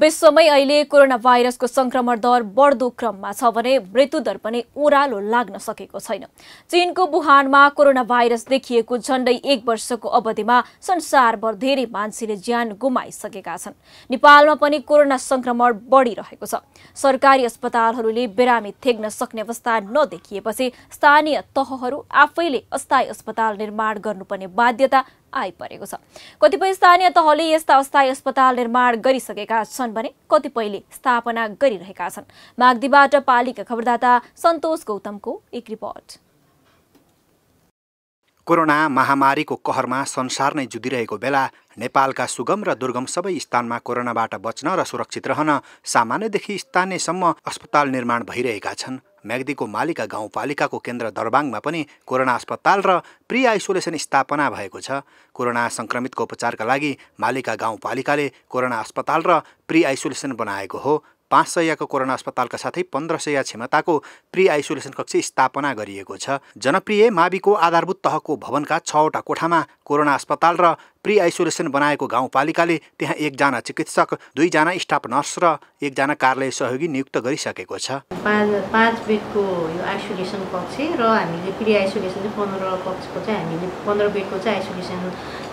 विश्वमै अहिले कोरोना भाइरसको संक्रमण दर बढ्दो क्रममा छ भने मृत्युदर पनि ओह्रालो लाग्न सकेको छैन चीनको बुहानमा कोरोना भाइरस देखिएको झण्डै एक वर्षको अवधिमा संसारभर धेरै मान्छेले ज्यान गुमाइसकेका छन् नेपालमा पनि कोरोना संक्रमण बढिरहेको छ सरकारी अस्पतालहरूले बिरामी थेग्न सक्ने अवस्था नदेखिएपछि स्थानीय तहहरू आफैले अस्थायी अस्पताल निर्माण गर्नुपर्ने बाध्यता आइपरेको छ कतिपय स्थानीय तहले यस्ता अस्थायी अस्पताल निर्माण गरिसकेका छन् भने कतिपयले स्थापना गरिरहेका छन् माग्दीबाट पालिका खबरदाता सन्तोष गौतमको एक रिपोर्ट कोरोना महामारीको कहरमा संसार नै जुधिरहेको बेला नेपालका सुगम र दुर्गम सबै स्थानमा कोरोनाबाट बच्न र सुरक्षित रहन सामान्यदेखि स्थानीयसम्म अस्पताल निर्माण भइरहेका छन् म्याग्दीको मालिका गाउँपालिकाको केन्द्र दरबाङमा पनि कोरोना अस्पताल र प्रि आइसोलेसन स्थापना भएको छ कोरोना सङ्क्रमितको उपचारका लागि मालिका गाउँपालिकाले कोरोना अस्पताल र प्रि आइसोलेसन बनाएको हो पाँच सयको कोरोना अस्पतालका साथै पन्ध्र सय क्षमताको प्री आइसोलेसन कक्ष स्थापना गरिएको छ जनप्रिय माविको आधारभूत तहको भवनका छवटा कोठामा कोरोना अस्पताल र प्रि आइसोलेसन बनाएको गाउँपालिकाले त्यहाँ एकजना चिकित्सक दुईजना स्टाफ नर्स र एकजना कार्यालय सहयोगी नियुक्त गरिसकेको छ पाँच पाँच बेडको यो आइसोलेसन कक्ष र हामीले प्रि आइसोलेसन चाहिँ पन्ध्र कक्षको चाहिँ हामीले पन्ध्र बेडको चाहिँ आइसोलेसन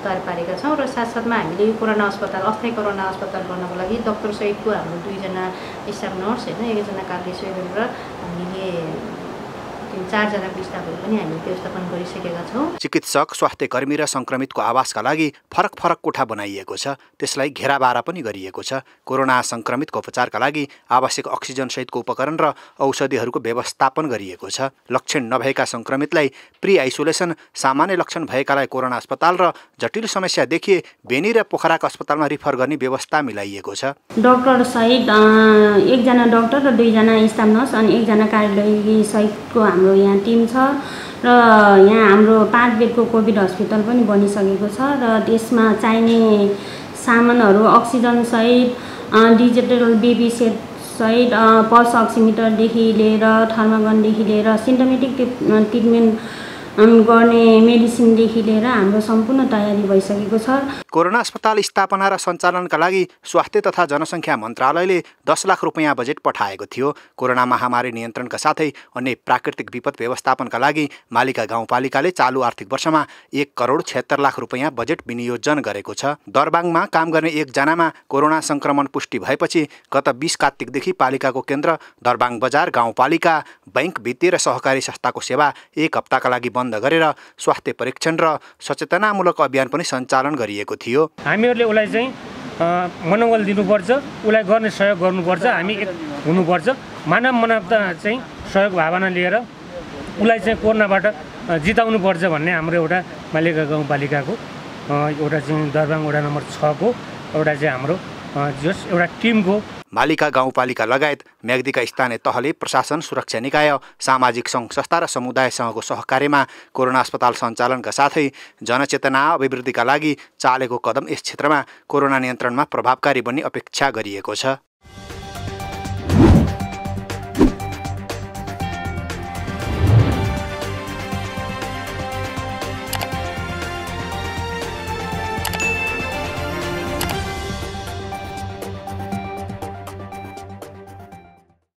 तयार पारेका छौँ र साथसाथमा हामीले यो कोरोना अस्पताल अस्थायी कोरोना अस्पताल गर्नको लागि डक्टर सहितको हाम्रो दुईजना स्टाफ नर्स होइन एकजना कार्यालय सहयोग गरेर हामीले चिकित्सक स्वास्थ्य पनि हामी व्यवस्थापन गरिसकेका छौँ चिकित्सक स्वास्थ्यकर्मी र संक्रमितको आवासका लागि फरक फरक कोठा बनाइएको छ त्यसलाई घेराबारा पनि गरिएको छ कोरोना संक्रमितको उपचारका लागि आवश्यक अक्सिजन सहितको उपकरण र औषधिहरूको व्यवस्थापन गरिएको छ लक्षण नभएका संक्रमितलाई प्रि आइसोलेसन सामान्य लक्षण भएकालाई कोरोना अस्पताल र जटिल समस्या देखिए बेनी र पोखराको अस्पतालमा रिफर गर्ने व्यवस्था मिलाइएको छ डक्टर सहित एकजना डक्टर र दुईजना स्टाफ नर्स अनि एकजना कार्यालय सहितको हाम्रो यहाँ टिम छ र यहाँ हाम्रो पाँच बेडको कोभिड हस्पिटल पनि बनिसकेको छ र त्यसमा चाहिने सामानहरू सहित डिजिटल बेबी सेट सहित पल्स अक्सिमिटरदेखि लिएर थर्मागनदेखि लिएर सिन्टोमेटिक ट्रिटमेन्ट गर्ने मेडिसिनदेखि लिएर हाम्रो सम्पूर्ण तयारी भइसकेको छ कोरोना अस्पताल स्थापना र सञ्चालनका लागि स्वास्थ्य तथा जनसङ्ख्या मन्त्रालयले दस लाख रुपियाँ बजेट पठाएको थियो कोरोना महामारी नियन्त्रणका साथै अन्य प्राकृतिक विपद व्यवस्थापनका लागि मालिका गाउँपालिकाले चालु आर्थिक वर्षमा एक करोड छत्तर लाख रुपियाँ बजेट विनियोजन गरेको छ दरबाङमा काम गर्ने एकजनामा कोरोना सङ्क्रमण पुष्टि भएपछि गत बिस कार्तिकदेखि पालिकाको केन्द्र दरबाङ बजार गाउँपालिका बैङ्क वित्तीय र सहकारी संस्थाको सेवा एक हप्ताका लागि बन्द बन्द गरेर स्वास्थ्य परीक्षण र सचेतनामूलक अभियान पनि सञ्चालन गरिएको थियो हामीहरूले उसलाई चाहिँ मनोबल दिनुपर्छ उसलाई गर्ने सहयोग गर्नुपर्छ हामी एक हुनुपर्छ मानव मानवता चाहिँ सहयोग भावना लिएर उसलाई चाहिँ कोरोनाबाट जिताउनुपर्छ भन्ने हाम्रो एउटा मालिका गाउँपालिकाको एउटा चाहिँ दरबाङ वडा नम्बर छको एउटा चाहिँ हाम्रो जस एउटा टिमको मालिका गाउँपालिका लगायत म्याग्दीका स्थानीय तहले प्रशासन सुरक्षा निकाय सामाजिक सङ्घ संस्था र समुदायसँगको सहकार्यमा कोरोना अस्पताल सञ्चालनका साथै जनचेतना अभिवृद्धिका लागि चालेको कदम यस क्षेत्रमा कोरोना नियन्त्रणमा प्रभावकारी बन्ने अपेक्षा गरिएको छ